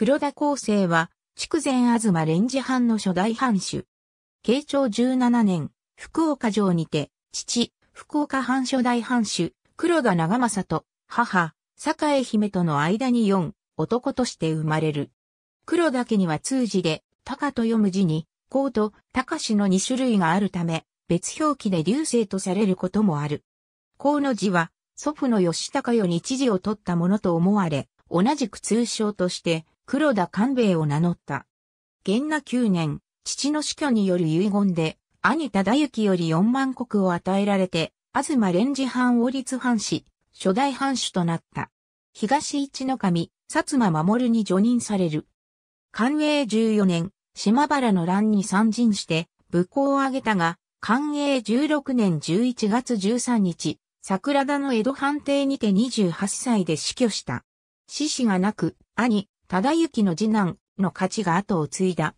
黒田厚生は、筑前東連治藩の初代藩主。慶長17年、福岡城にて、父、福岡藩初代藩主、黒田長政と、母、栄姫との間に4、男として生まれる。黒田家には通字で、高と読む字に、高と高氏の2種類があるため、別表記で流星とされることもある。高の字は、祖父の吉高よに知事を取ったものと思われ、同じく通称として、黒田官兵衛を名乗った。元那九年、父の死去による遺言で、兄忠行より四万国を与えられて、東連次藩王立藩士、初代藩主となった。東一の神、薩摩守に除任される。寛永十四年、島原の乱に参陣して、武功を挙げたが、寛永十六年十一月十三日、桜田の江戸藩邸にて28歳で死去した。死死がなく、兄、忠之の次男の勝ちが後を継いだ。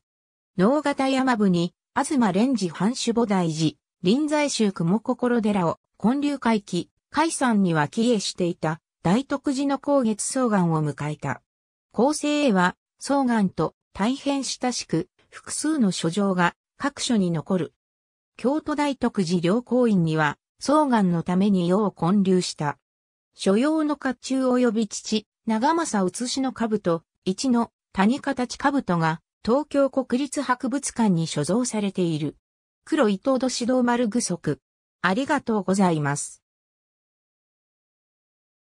能型山部に、東蓮寺藩主母大寺、臨済宗雲心寺を、建立回帰、海山には帰依していた、大徳寺の高月宗岩を迎えた。後世へは、宗岩と大変親しく、複数の書状が各所に残る。京都大徳寺良公院には、宗岩のために世を建立した。所用の甲冑及び父、長政写しの兜、1の谷形兜が東京国立博物館に所蔵されている。黒伊藤戸指導丸具足。ありがとうございます。